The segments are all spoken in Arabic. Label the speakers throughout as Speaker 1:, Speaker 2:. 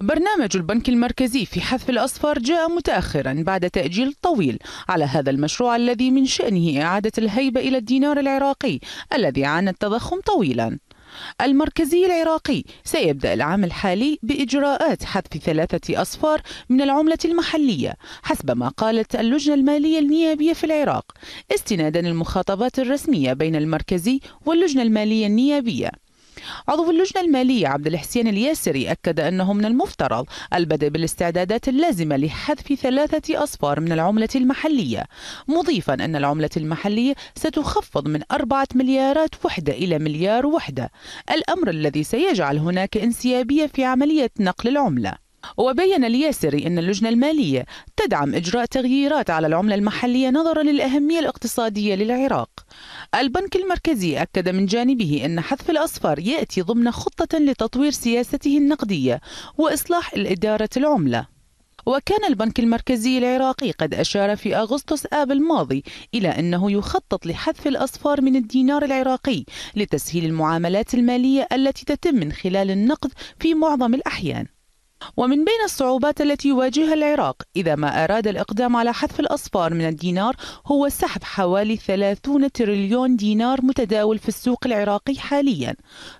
Speaker 1: برنامج البنك المركزي في حذف الأصفر جاء متأخرا بعد تأجيل طويل على هذا المشروع الذي من شأنه إعادة الهيبة إلى الدينار العراقي الذي عانى التضخم طويلا المركزي العراقي سيبدأ العام الحالي بإجراءات حذف ثلاثة أصفار من العملة المحلية حسب ما قالت اللجنة المالية النيابية في العراق استنادا للمخاطبات الرسمية بين المركزي واللجنة المالية النيابية عضو اللجنة المالية عبد الحسين الياسري أكد أنه من المفترض البدء بالاستعدادات اللازمة لحذف ثلاثة أصفار من العملة المحلية مضيفا أن العملة المحلية ستخفض من أربعة مليارات وحدة إلى مليار وحدة الأمر الذي سيجعل هناك انسيابية في عملية نقل العملة وبين الياسري أن اللجنة المالية تدعم إجراء تغييرات على العملة المحلية نظرا للأهمية الاقتصادية للعراق البنك المركزي أكد من جانبه أن حذف الأصفار يأتي ضمن خطة لتطوير سياسته النقدية وإصلاح الإدارة العملة وكان البنك المركزي العراقي قد أشار في أغسطس آب الماضي إلى أنه يخطط لحذف الأصفار من الدينار العراقي لتسهيل المعاملات المالية التي تتم من خلال النقد في معظم الأحيان ومن بين الصعوبات التي يواجهها العراق إذا ما أراد الإقدام على حذف الأصفار من الدينار هو سحب حوالي 30 تريليون دينار متداول في السوق العراقي حاليا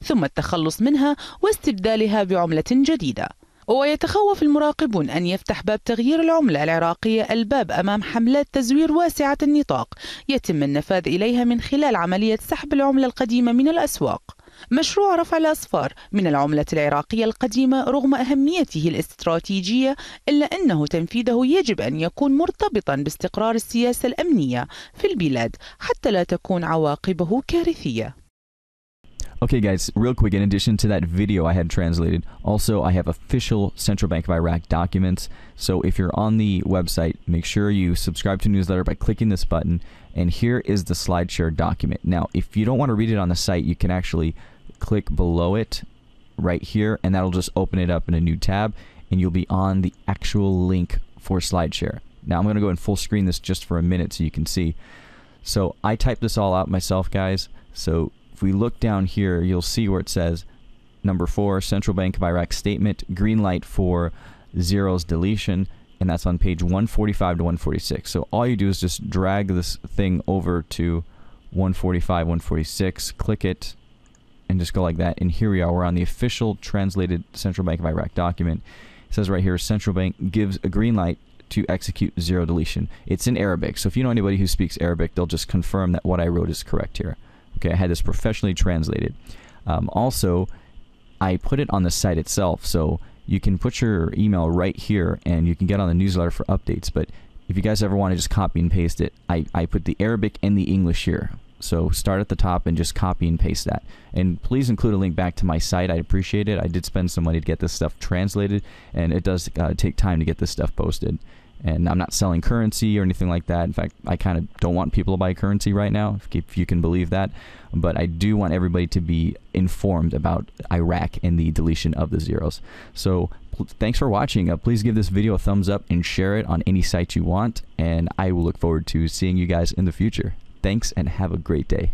Speaker 1: ثم التخلص منها واستبدالها بعملة جديدة ويتخوف المراقبون أن يفتح باب تغيير العملة العراقية الباب أمام حملات تزوير واسعة النطاق يتم النفاذ إليها من خلال عملية سحب العملة القديمة من الأسواق مشروع رفع الأصفار من العملة العراقية القديمة رغم أهميته الاستراتيجية إلا أنه تنفيذه يجب أن يكون مرتبطا باستقرار السياسة الأمنية في البلاد حتى لا تكون عواقبه كارثية
Speaker 2: Okay guys, real quick, in addition to that video I had translated, also I have official Central Bank of Iraq documents. So if you're on the website, make sure you subscribe to newsletter by clicking this button. And here is the SlideShare document. Now, if you don't want to read it on the site, you can actually click below it right here and that'll just open it up in a new tab and you'll be on the actual link for SlideShare. Now I'm going to go and full screen this just for a minute so you can see. So I typed this all out myself, guys. So if we look down here, you'll see where it says number four, Central Bank of Iraq statement, green light for zeros deletion, and that's on page 145 to 146. So all you do is just drag this thing over to 145, 146, click it, and just go like that. And here we are. We're on the official translated Central Bank of Iraq document. It says right here, Central Bank gives a green light to execute zero deletion. It's in Arabic, so if you know anybody who speaks Arabic, they'll just confirm that what I wrote is correct here. Okay, I had this professionally translated. Um, also, I put it on the site itself, so you can put your email right here, and you can get on the newsletter for updates. But if you guys ever want to just copy and paste it, I, I put the Arabic and the English here. So start at the top and just copy and paste that. And please include a link back to my site. I'd appreciate it. I did spend some money to get this stuff translated, and it does uh, take time to get this stuff posted and I'm not selling currency or anything like that. In fact, I kind of don't want people to buy currency right now, if, you can believe that. But I do want everybody to be informed about Iraq and the deletion of the zeros. So thanks for watching. Uh, please give this video a thumbs up and share it on any site you want. And I will look forward to seeing you guys in the future. Thanks and have a great day.